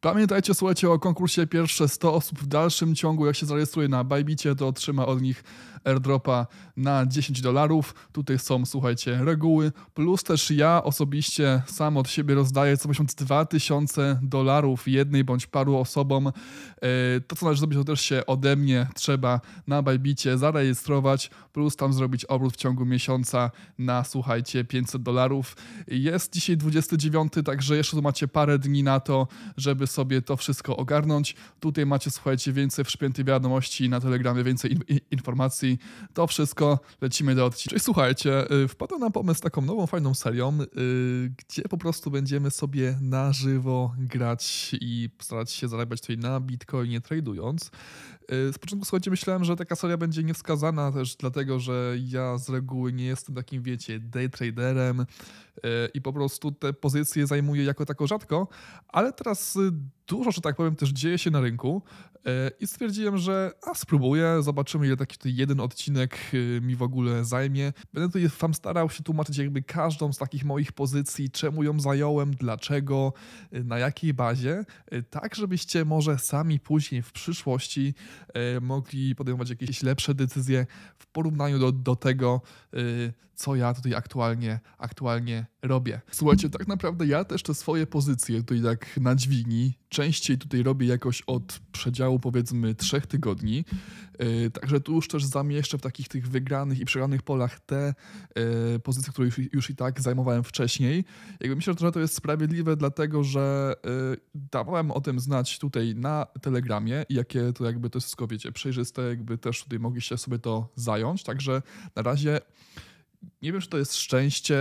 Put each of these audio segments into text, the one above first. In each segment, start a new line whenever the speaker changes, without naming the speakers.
Pamiętajcie, słuchajcie, o konkursie pierwsze 100 osób w dalszym ciągu, jak się zarejestruje na Bajbicie, to otrzyma od nich airdropa na 10 dolarów. Tutaj są, słuchajcie, reguły, plus też ja osobiście sam od siebie rozdaję co miesiąc 2000 dolarów jednej bądź paru osobom. E, to, co należy zrobić, to też się ode mnie trzeba na Bajbicie zarejestrować, plus tam zrobić obrót w ciągu miesiąca na, słuchajcie, 500 dolarów. Jest dzisiaj 29, także jeszcze tu macie parę dni na to, żeby sobie to wszystko ogarnąć. Tutaj macie, słuchajcie, więcej wszpiętych wiadomości na Telegramie, więcej in informacji. To wszystko, lecimy do odcinka. Czyli słuchajcie, y, wpadłem na pomysł taką nową, fajną serią, yy, gdzie po prostu będziemy sobie na żywo grać i starać się zarabiać tutaj na Bitcoinie tradując. Y, z początku, słuchajcie, myślałem, że taka seria będzie niewskazana też dlatego, że ja z reguły nie jestem takim, wiecie, day traderem y, i po prostu te pozycje zajmuję jako tako rzadko, ale teraz y, dużo, że tak powiem, też dzieje się na rynku e, i stwierdziłem, że a spróbuję, zobaczymy ile taki jeden odcinek e, mi w ogóle zajmie. Będę tutaj wam starał się tłumaczyć jakby każdą z takich moich pozycji, czemu ją zająłem, dlaczego, e, na jakiej bazie, tak żebyście może sami później w przyszłości mogli podejmować jakieś lepsze decyzje w porównaniu do, do tego, co ja tutaj aktualnie, aktualnie robię. Słuchajcie, tak naprawdę ja też te swoje pozycje tutaj tak na dźwigni, częściej tutaj robię jakoś od przedziału powiedzmy trzech tygodni. E, także tu już też zamieszczę w takich tych wygranych i przegranych polach te e, pozycje, które już, już i tak zajmowałem wcześniej. Jakby myślę, że to jest sprawiedliwe, dlatego że e, dawałem o tym znać tutaj na Telegramie, jakie to jakby to jest wszystko, wiecie, przejrzyste, jakby też tutaj mogliście sobie to zająć. Także na razie nie wiem, czy to jest szczęście,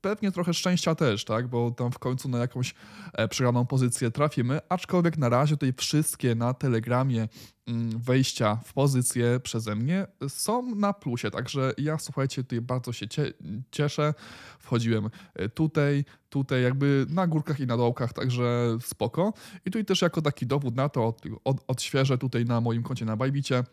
pewnie trochę szczęścia też, tak? Bo tam w końcu na jakąś e, przegraną pozycję trafimy, aczkolwiek na razie tutaj wszystkie na telegramie mm, wejścia w pozycję przeze mnie są na plusie, także ja słuchajcie, tutaj bardzo się cieszę. Wchodziłem e, tutaj, tutaj jakby na górkach i na dołkach, także spoko. I tutaj też jako taki dowód na to od, odświeżę tutaj na moim koncie na Bajbicie.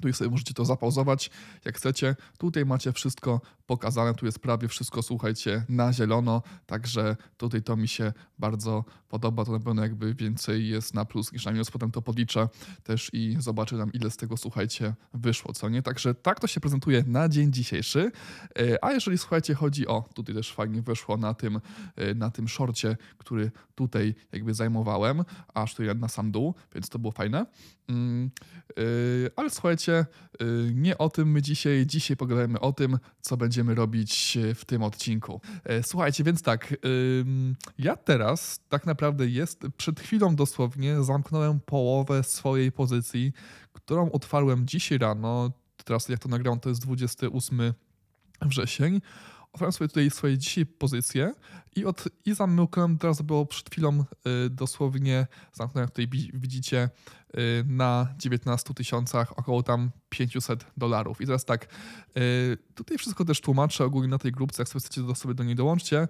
Tutaj sobie możecie to zapauzować, jak chcecie. Tutaj macie wszystko pokazane, tu jest prawie wszystko, słuchajcie, na zielono, także tutaj to mi się bardzo podoba, to na pewno jakby więcej jest na plus niż na minus, potem to podliczę też i zobaczę tam ile z tego, słuchajcie, wyszło, co nie? Także tak to się prezentuje na dzień dzisiejszy, e, a jeżeli, słuchajcie, chodzi o, tutaj też fajnie wyszło na tym, e, na tym szorcie, który tutaj jakby zajmowałem, aż tutaj na sam dół, więc to było fajne, mm, e, ale słuchajcie, Y, nie o tym my dzisiaj. Dzisiaj pogadajmy o tym, co będziemy robić y, w tym odcinku. E, słuchajcie, więc tak, ja teraz tak naprawdę jest, przed chwilą dosłownie zamknąłem połowę swojej pozycji, którą otwarłem dzisiaj rano. Teraz jak to nagram, to jest 28 wrzesień. Oferam sobie tutaj swoje dzisiaj pozycje i od i zamykam teraz było przed chwilą y, dosłownie zamknąłem, jak tutaj widzicie, y, na 19 tysiącach około tam 500 dolarów. I teraz tak, y, tutaj wszystko też tłumaczę ogólnie na tej grupce, jak sobie chcecie, do sobie do niej dołączcie.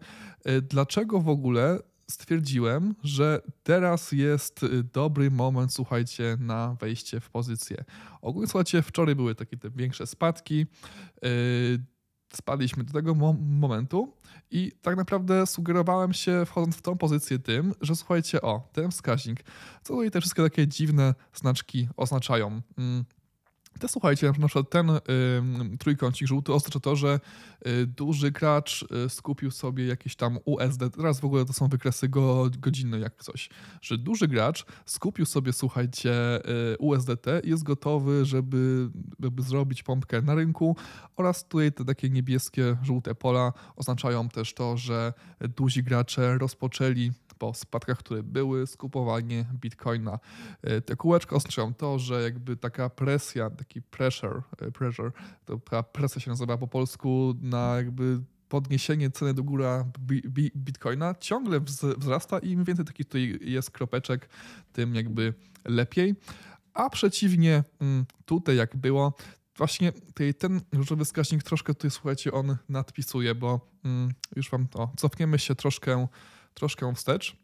Y, dlaczego w ogóle stwierdziłem, że teraz jest y, dobry moment, słuchajcie, na wejście w pozycję. Ogólnie, słuchajcie, wczoraj były takie te większe spadki. Y, spadliśmy do tego momentu i tak naprawdę sugerowałem się, wchodząc w tą pozycję, tym, że słuchajcie, o, ten wskaźnik, co tutaj te wszystkie takie dziwne znaczki oznaczają. Mm, to słuchajcie, na przykład ten y, trójkącik żółty oznacza to, że y, duży gracz y, skupił sobie jakieś tam USD. Teraz w ogóle to są wykresy go, godzinne, jak coś. Że duży gracz skupił sobie, słuchajcie, y, USDT i jest gotowy, żeby, żeby zrobić pompkę na rynku. Oraz tutaj te takie niebieskie, żółte pola oznaczają też to, że duzi gracze rozpoczęli po spadkach, które były, skupowanie bitcoina. E, Te kółeczka oznaczają to, że jakby taka presja, taki pressure, e, pressure to ta presja się nazywa po polsku na jakby podniesienie ceny do góry bitcoina ciągle wzrasta i im więcej takich tutaj jest kropeczek, tym jakby lepiej. A przeciwnie, mm, tutaj jak było, właśnie ten różowy wskaźnik troszkę tutaj, słuchajcie, on nadpisuje, bo mm, już wam to, cofniemy się troszkę troszkę wstecz.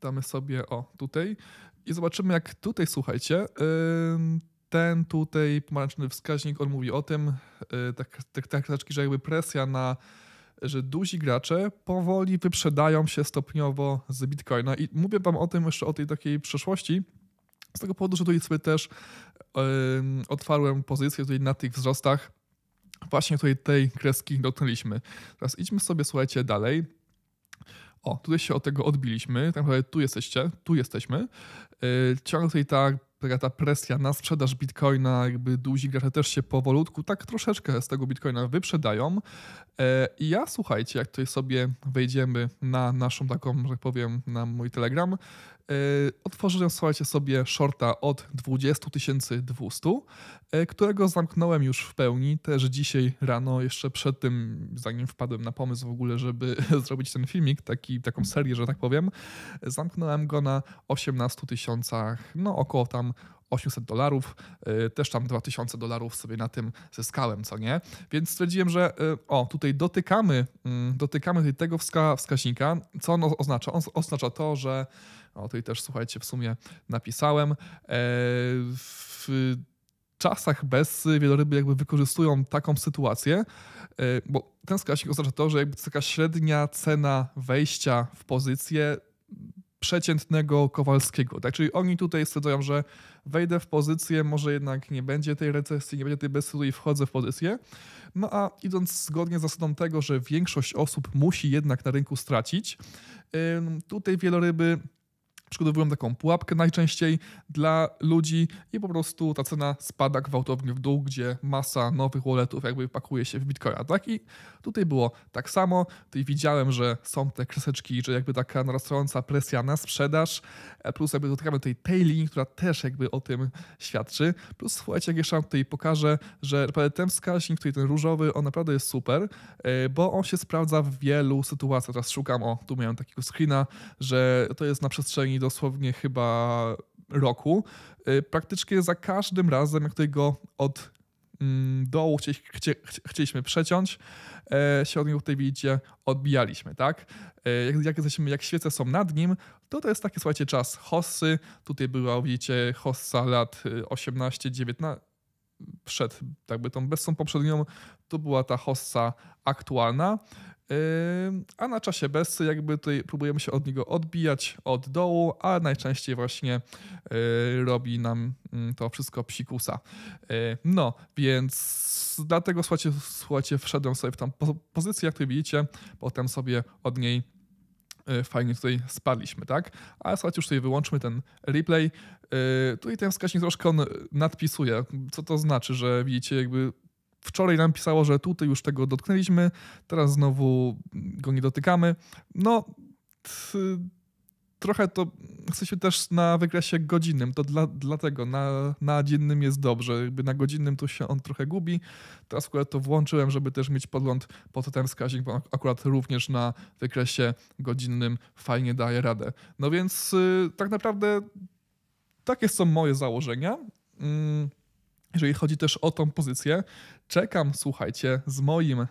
Damy sobie, o, tutaj. I zobaczymy, jak tutaj, słuchajcie, ten tutaj pomarańczowy wskaźnik, on mówi o tym, y, tak, tak, tak, tak, że jakby presja na że duzi gracze powoli wyprzedają się stopniowo z Bitcoina. I mówię wam o tym jeszcze o tej takiej przeszłości, z tego powodu, że tutaj sobie też yy, otwarłem pozycję tutaj na tych wzrostach. Właśnie tutaj tej kreski dotknęliśmy. Teraz idźmy sobie, słuchajcie, dalej o, tutaj się od tego odbiliśmy, tak naprawdę tu jesteście, tu jesteśmy. Y, Ciągle tutaj ta ta, ta presja na sprzedaż bitcoina, jakby duzi gracze też się powolutku tak troszeczkę z tego bitcoina wyprzedają. E, I ja słuchajcie, jak tutaj sobie wejdziemy na naszą taką, że tak powiem, na mój Telegram, e, otworzyłem słuchajcie sobie shorta od 20 200, e, którego zamknąłem już w pełni, też dzisiaj rano, jeszcze przed tym, zanim wpadłem na pomysł w ogóle, żeby zrobić ten filmik, taki, taką serię, że tak powiem, zamknąłem go na 18 tysiącach, no około tam 800 dolarów, y, też tam 2000 dolarów sobie na tym zyskałem, co nie? Więc stwierdziłem, że y, o, tutaj dotykamy, mm, dotykamy tego wskaźnika. Co on oznacza? On oznacza to, że o, tutaj też słuchajcie, w sumie napisałem. E, w czasach bez wieloryby jakby wykorzystują taką sytuację, e, bo ten wskaźnik oznacza to, że jakby jest taka średnia cena wejścia w pozycję przeciętnego Kowalskiego. Tak, czyli oni tutaj stwierdzają, że wejdę w pozycję, może jednak nie będzie tej recesji, nie będzie tej bezstylu i wchodzę w pozycję. No a idąc zgodnie z zasadą tego, że większość osób musi jednak na rynku stracić, tutaj wieloryby przygotowują taką pułapkę najczęściej dla ludzi i po prostu ta cena spada gwałtownie w dół, gdzie masa nowych walletów jakby pakuje się w Bitcoina, tak? I tutaj było tak samo, tutaj widziałem, że są te kreseczki, że jakby taka narastająca presja na sprzedaż, e, plus jakby dotykamy tej linii, która też jakby o tym świadczy, plus słuchajcie, jak jeszcze tutaj pokażę, że ten wskaźnik, tutaj ten różowy, on naprawdę jest super, e, bo on się sprawdza w wielu sytuacjach, teraz szukam, o, tu miałem takiego screena, że to jest na przestrzeni dosłownie chyba roku, y, praktycznie za każdym razem, jak tutaj go od mm, dołu chcieliśmy przeciąć, e, się od niego tutaj widzicie, odbijaliśmy, tak? E, jak, jak, jesteśmy, jak świece są nad nim, to to jest taki, słuchajcie, czas hossy. Tutaj była, widzicie, hossa lat 18-19, y, przed jakby tą bessą poprzednią, to była ta hossa aktualna. A na czasie bezcy jakby tutaj próbujemy się od niego odbijać od dołu, a najczęściej właśnie y, robi nam mm, to wszystko psikusa. Y, no, więc dlatego słuchajcie, słuchajcie wszedłem sobie w tą pozycję, jak tutaj widzicie, potem sobie od niej y, fajnie tutaj spadliśmy, tak? Ale słuchajcie, już tutaj wyłączmy ten replay. Tu tutaj ten wskaźnik troszkę on nadpisuje, co to znaczy, że widzicie jakby wczoraj nam pisało, że tutaj już tego dotknęliśmy, teraz znowu go nie dotykamy. No, trochę to się też na wykresie godzinnym, to dla, dlatego na, na dziennym jest dobrze. Jakby na godzinnym to się on trochę gubi. Teraz akurat to włączyłem, żeby też mieć podgląd po ten wskaźnik, bo akurat również na wykresie godzinnym fajnie daje radę. No więc y, tak naprawdę takie są moje założenia. Yy. Jeżeli chodzi też o tą pozycję, czekam, słuchajcie, z moim y,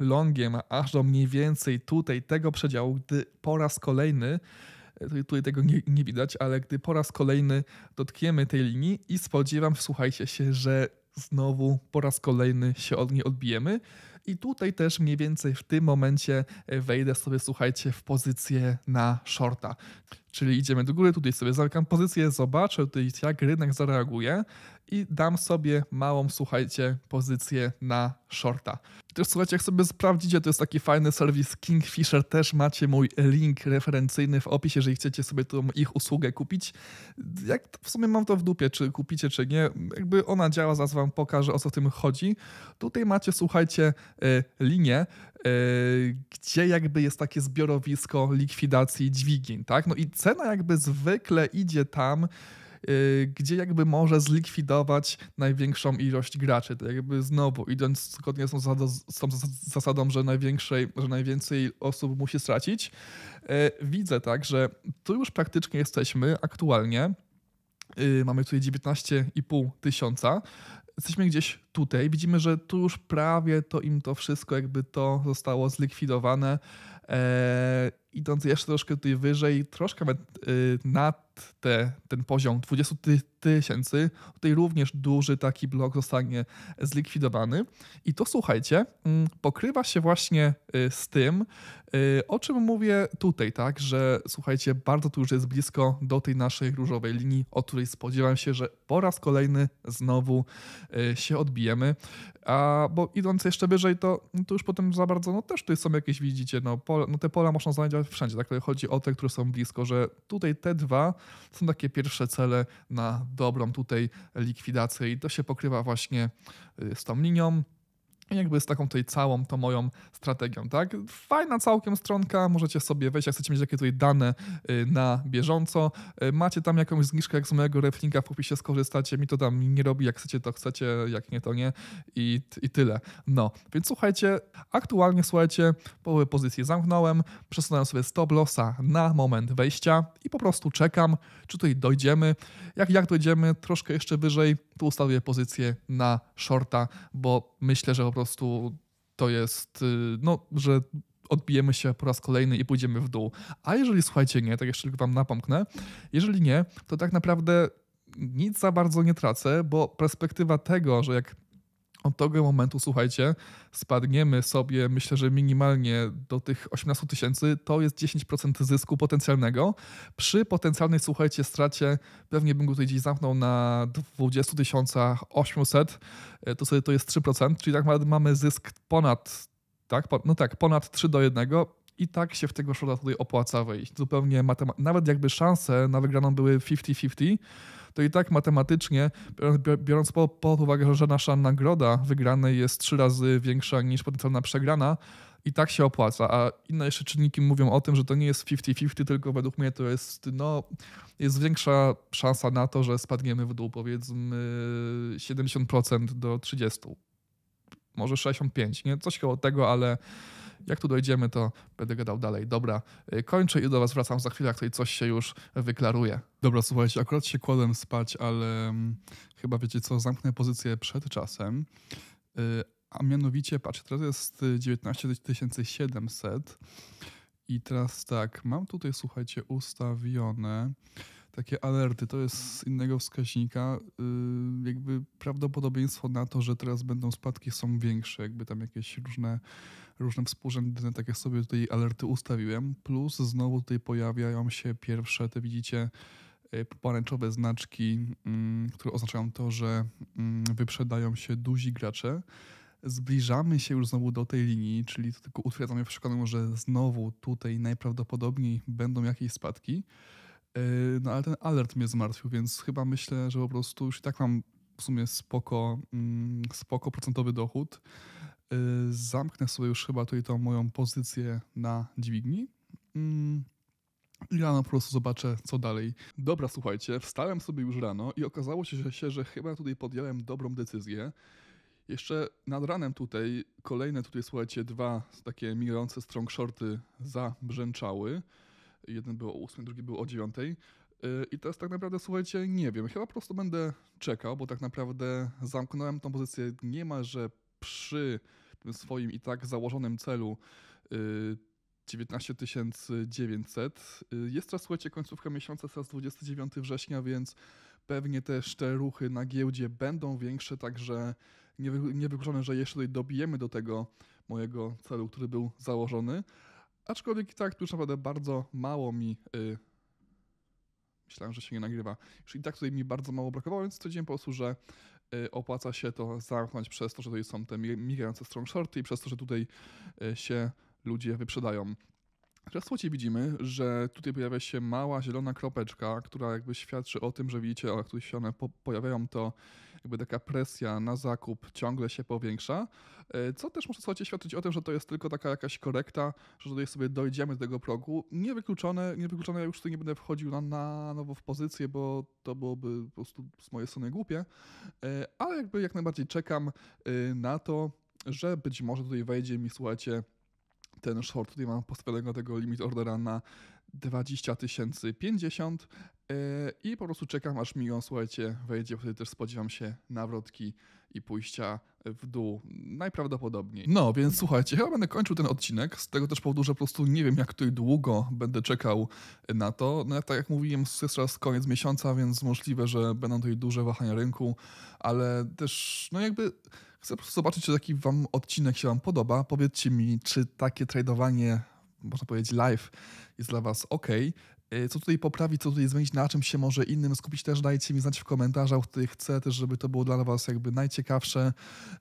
longiem aż do mniej więcej tutaj tego przedziału, gdy po raz kolejny y, tutaj tego nie, nie, widać, ale gdy po raz kolejny dotkniemy tej linii i spodziewam, słuchajcie się, że znowu po raz kolejny się od niej odbijemy. I tutaj też mniej więcej w tym momencie y, wejdę sobie, słuchajcie, w pozycję na shorta. Czyli idziemy do góry, tutaj sobie zamykam pozycję, zobaczę tutaj jak rynek zareaguje i dam sobie małą, słuchajcie, pozycję na shorta. Też słuchajcie, jak sobie sprawdzicie, to jest taki fajny serwis Kingfisher, też macie mój link referencyjny w opisie, jeżeli chcecie sobie tą ich usługę kupić. Jak w sumie mam to w dupie, czy kupicie, czy nie, jakby ona działa, zaraz wam pokażę, o co w tym chodzi. Tutaj macie, słuchajcie, e, linię, E, gdzie jakby jest takie zbiorowisko likwidacji dźwignień, tak? No i cena jakby zwykle idzie tam, e, gdzie jakby może zlikwidować największą ilość graczy. To tak jakby znowu, idąc zgodnie z tą zasadą, z tą zasadą że, największej, że najwięcej osób musi stracić, e, widzę tak, że tu już praktycznie jesteśmy aktualnie. Mamy tutaj 19,5 tysiąca jesteśmy gdzieś tutaj, widzimy, że tu już prawie to im to wszystko, jakby to zostało zlikwidowane. Eee, idąc jeszcze troszkę tutaj wyżej, troszkę nawet y, nad te, ten poziom 20 tysięcy, tutaj również duży taki blok zostanie zlikwidowany. I to słuchajcie, mm, pokrywa się właśnie y, z tym, y, o czym mówię tutaj, tak, że słuchajcie, bardzo tu już jest blisko do tej naszej różowej linii, o której spodziewam się, że po raz kolejny znowu się odbijemy. A bo idąc jeszcze wyżej, to, no to już potem za bardzo, no też tutaj są jakieś, widzicie, no, no te pola można znaleźć wszędzie, tak? Chodzi o te, które są blisko, że tutaj te dwa są takie pierwsze cele na dobrą tutaj likwidację i to się pokrywa właśnie y, z tą linią jakby z taką tutaj całą tą moją strategią, tak? Fajna całkiem stronka, możecie sobie wejść, jak chcecie mieć jakieś tutaj dane y, na bieżąco. Y, macie tam jakąś zniżkę, jak z mojego reflinka w opisie skorzystacie, mi to tam nie robi, jak chcecie to chcecie, jak nie to nie i, i tyle. No, więc słuchajcie, aktualnie słuchajcie, połowę pozycji zamknąłem, przesunąłem sobie stop lossa na moment wejścia i po prostu czekam, czy tutaj dojdziemy. Jak, jak dojdziemy, troszkę jeszcze wyżej tu ustawię pozycję na shorta, bo myślę, że po prostu to jest, y, no, że odbijemy się po raz kolejny i pójdziemy w dół. A jeżeli słuchajcie, nie, tak jeszcze tylko wam napomknę, jeżeli nie, to tak naprawdę nic za bardzo nie tracę, bo perspektywa tego, że jak od tego momentu, słuchajcie, spadniemy sobie, myślę, że minimalnie do tych 18 tysięcy, to jest 10% zysku potencjalnego. Przy potencjalnej, słuchajcie, stracie, pewnie bym go tutaj gdzieś zamknął na 20 tysiącach 800, e, to sobie to jest 3%, czyli tak mamy zysk ponad, tak, no tak, ponad 3 do 1, i tak się w tego szkoda tutaj opłaca wejść. Zupełnie matematycznie. nawet jakby szanse na wygraną były 50-50, to i tak matematycznie, biorąc pod uwagę, że nasza nagroda wygranej jest trzy razy większa niż potencjalna przegrana, i tak się opłaca. A inne jeszcze czynniki mówią o tym, że to nie jest 50-50, tylko według mnie to jest, no, jest większa szansa na to, że spadniemy w dół, powiedzmy 70% do 30%. Może 65%, nie? Coś koło tego, ale jak tu dojdziemy, to będę gadał dalej. Dobra, y, kończę i do Was wracam za chwilę, jak tutaj coś się już wyklaruje. Dobra, słuchajcie, akurat się kładłem spać, ale um, chyba wiecie co, zamknę pozycję przed czasem. Yy, a mianowicie, patrz, teraz jest 19 700 i teraz tak, mam tutaj, słuchajcie, ustawione takie alerty. To jest z innego wskaźnika. Yy, jakby prawdopodobieństwo na to, że teraz będą spadki są większe, jakby tam jakieś różne różne współrzędne, tak jak sobie tutaj alerty ustawiłem, plus znowu tutaj pojawiają się pierwsze, te widzicie, e, pomarańczowe znaczki, mm, które oznaczają to, że mm, wyprzedają się duzi gracze. Zbliżamy się już znowu do tej linii, czyli to tylko utwierdza mnie w przekonaniu, że znowu tutaj najprawdopodobniej będą jakieś spadki. E, no ale ten alert mnie zmartwił, więc chyba myślę, że po prostu już i tak mam w sumie spoko, mm, spoko procentowy dochód Y, zamknę sobie już chyba tutaj tą moją pozycję na dźwigni. Mm, I rano po prostu zobaczę, co dalej. Dobra, słuchajcie, wstałem sobie już rano i okazało się, że chyba tutaj podjąłem dobrą decyzję. Jeszcze nad ranem tutaj kolejne tutaj, słuchajcie, dwa takie migrujące strong shorty zabrzęczały. Jeden był o 8, drugi był o 9. Y, I teraz tak naprawdę, słuchajcie, nie wiem. Chyba po prostu będę czekał, bo tak naprawdę zamknąłem tą pozycję niemalże przy tym swoim i tak założonym celu 19900. Y, y, jest teraz, słuchajcie, końcówka miesiąca, teraz 29 września, więc pewnie też te ruchy na giełdzie będą większe, także niewykluczone, że jeszcze tutaj dobijemy do tego mojego celu, który był założony. Aczkolwiek i tak tu już naprawdę bardzo mało mi... Y, myślałem, że się nie nagrywa. Już i tak tutaj mi bardzo mało brakowało, więc stwierdziłem po prostu, że Y, opłaca się to zamknąć przez to, że tutaj są te migające strong shorty i przez to, że tutaj y, się ludzie wyprzedają. Teraz w słuchajcie, widzimy, że tutaj pojawia się mała zielona kropeczka, która jakby świadczy o tym, że widzicie, jak tu się one po pojawiają, to jakby taka presja na zakup ciągle się powiększa, e, co też może słuchajcie świadczyć o tym, że to jest tylko taka jakaś korekta, że tutaj sobie dojdziemy do tego progu. Niewykluczone, niewykluczone ja już tutaj nie będę wchodził na, na nowo w pozycję, bo to byłoby po prostu z mojej strony głupie, e, ale jakby jak najbardziej czekam e, na to, że być może tutaj wejdzie mi, słuchajcie, ten short. Tutaj mam postawionego tego limit ordera na 20 tysięcy 50. Yy, I po prostu czekam, aż milion, słuchajcie, wejdzie. Wtedy też spodziewam się nawrotki i pójścia w dół. Najprawdopodobniej. No, więc słuchajcie, chyba będę kończył ten odcinek. Z tego też powodu, że po prostu nie wiem, jak tutaj długo będę czekał na to. No, tak jak mówiłem, jest teraz koniec miesiąca, więc możliwe, że będą tutaj duże wahania rynku, ale też, no jakby. Chcę po prostu zobaczyć, czy taki wam odcinek się wam podoba. Powiedzcie mi, czy takie tradowanie można powiedzieć, live jest dla Was ok. E, co tutaj poprawić, co tutaj zmienić, na czym się może innym skupić, też dajcie mi znać w komentarzach. Tutaj chcę też, żeby to było dla Was jakby najciekawsze,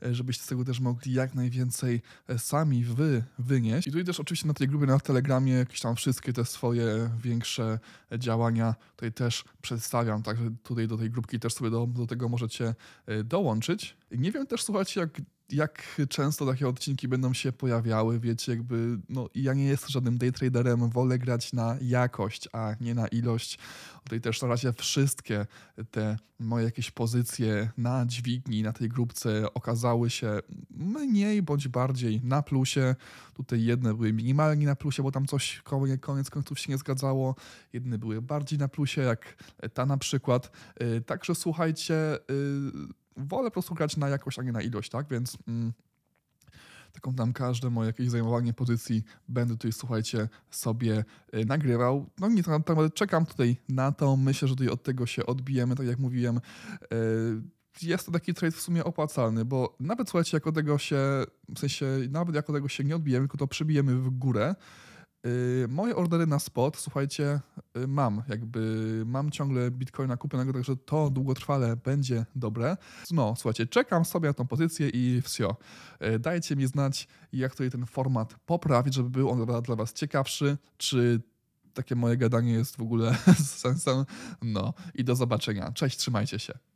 e, żebyście z tego też mogli jak najwięcej e, sami wy wynieść. I tutaj też oczywiście na tej grupie na Telegramie jakieś tam wszystkie te swoje większe działania tutaj też przedstawiam, także tutaj do tej grupki też sobie do, do tego możecie dołączyć. Nie wiem też, słuchajcie, jak jak często takie odcinki będą się pojawiały, wiecie, jakby, no ja nie jestem żadnym daytraderem, wolę grać na jakość, a nie na ilość. Tutaj też na razie wszystkie te moje jakieś pozycje na dźwigni, na tej grupce okazały się mniej bądź bardziej na plusie. Tutaj jedne były minimalnie na plusie, bo tam coś koniec końców się nie zgadzało, jedne były bardziej na plusie, jak ta na przykład. Y, także słuchajcie, y, wolę po prostu grać na jakość, a nie na ilość, tak? Więc mm, taką tam każde moje jakieś zajmowanie pozycji będę tutaj, słuchajcie, sobie y, nagrywał. No nie, tak naprawdę czekam tutaj na to. Myślę, że tutaj od tego się odbijemy, tak jak mówiłem. Y, jest to taki trade w sumie opłacalny, bo nawet słuchajcie, jak od tego się, w sensie nawet jak od tego się nie odbijemy, tylko to przybijemy w górę, Y, moje ordery na spot, słuchajcie, y, mam jakby, mam ciągle bitcoina kupionego, także to długotrwale będzie dobre. No, słuchajcie, czekam sobie na tą pozycję i wsio. Y, dajcie mi znać, jak tutaj ten format poprawić, żeby był on dla Was ciekawszy, czy takie moje gadanie jest w ogóle z sensem. No i do zobaczenia. Cześć, trzymajcie się.